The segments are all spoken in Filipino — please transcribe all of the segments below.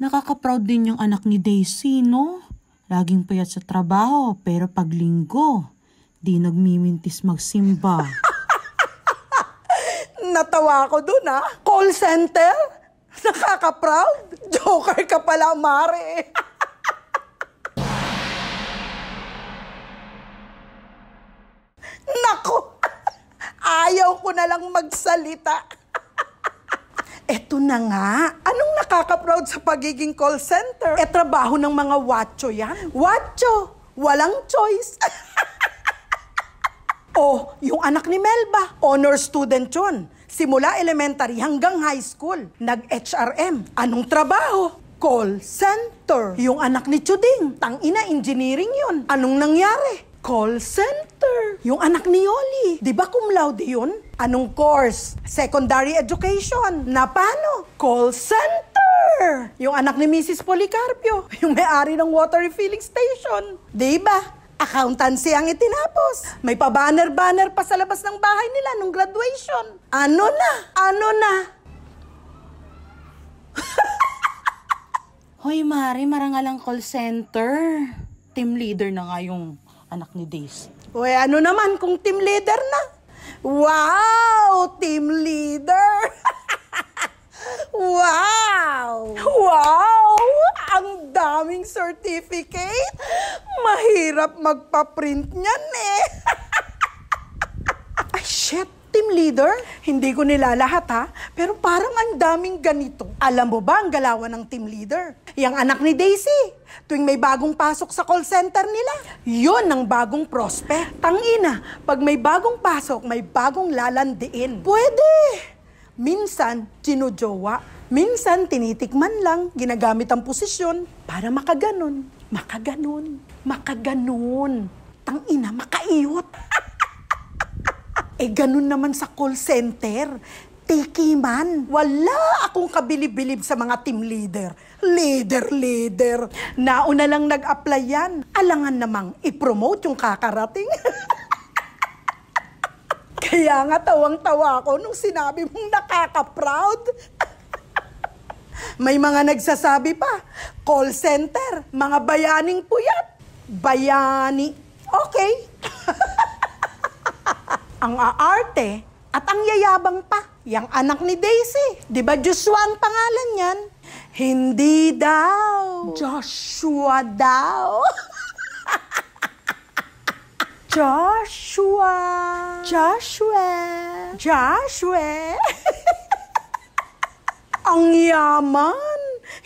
Nakaka-proud din yung anak ni Daisy, no? Laging payat sa trabaho, pero pag linggo, di nagmimintis magsimba. Natawa ko dun, ha? Ah. Call center? Nakaka-proud? Joker ka pala, Mare. Nako! Ayaw ko na lang magsalita. Eto na nga. Anong nakaka-proud sa pagiging call center. E trabaho ng mga watcho yan. Watcho! Walang choice. o, oh, yung anak ni Melba, honor student yun. Simula elementary hanggang high school. Nag-HRM. Anong trabaho? Call center. Yung anak ni Chuding, tang ina engineering yun. Anong nangyari? Call center. Yung anak ni Yoli, di ba cum laude yun? Anong course? Secondary education. Na paano? Call center. Sure! Yung anak ni Mrs. Policarpio, yung may-ari ng water refilling station. Diba? Accountancy ang itinapos. May pa-banner-banner pa sa labas ng bahay nila nung graduation. Ano na? Ano na? Hoy, Mari, marangal ang call center. Team leader na nga yung anak ni Daisy. Hoy, ano naman kung team leader na? Wow, team leader! wow! hirap magpa-print niyan eh. Ay, shit. Team leader? Hindi ko nila lahat ha, pero parang ang daming ganito. Alam mo ba ang galawan ng team leader? Yang anak ni Daisy, tuwing may bagong pasok sa call center nila, Yun ang bagong prospect. Tangina, pag may bagong pasok, may bagong lalandiin. Pwede! Minsan, tinujowa. Minsan, tinitikman lang, ginagamit ang posisyon para makaganon. Makaganon. Makaganon. Tang ina, makaiyot. eh, ganun naman sa call center. Tiki man. Wala akong kabilib-bilib sa mga team leader. Leader, leader. Nauna lang nag-apply yan. Alangan namang ipromote yung kakarating. Kaya nga tawang-tawa ako nung sinabi mong nakaka-proud. May mga nagsasabi pa, call center, mga bayaning puyat. Bayani. Okay. ang aarte at ang yayabang pa, yang anak ni Daisy. Di ba Joshua ang pangalan niyan? Hindi daw. Joshua daw. Joshua. Joshua. Joshua. Ang yaman!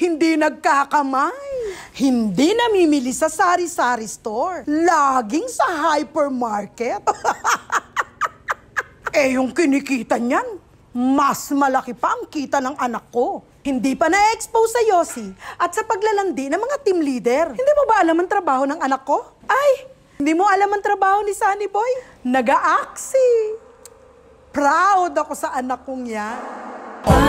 Hindi nagkakamay. Hindi namimili sa sari-sari store. Laging sa hypermarket. eh, yung kinikita niyan, mas malaki pa ang kita ng anak ko. Hindi pa na-expose sa Yossi at sa paglalandi ng mga team leader. Hindi mo ba alam ang trabaho ng anak ko? Ay, hindi mo alam ang trabaho ni Sunny Boy? Nag-aaksi. Proud ako sa anak kong yan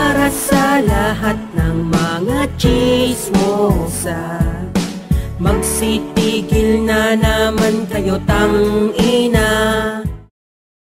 para sa lahat ng mga chismosa Magsitigil na naman kayo tang ina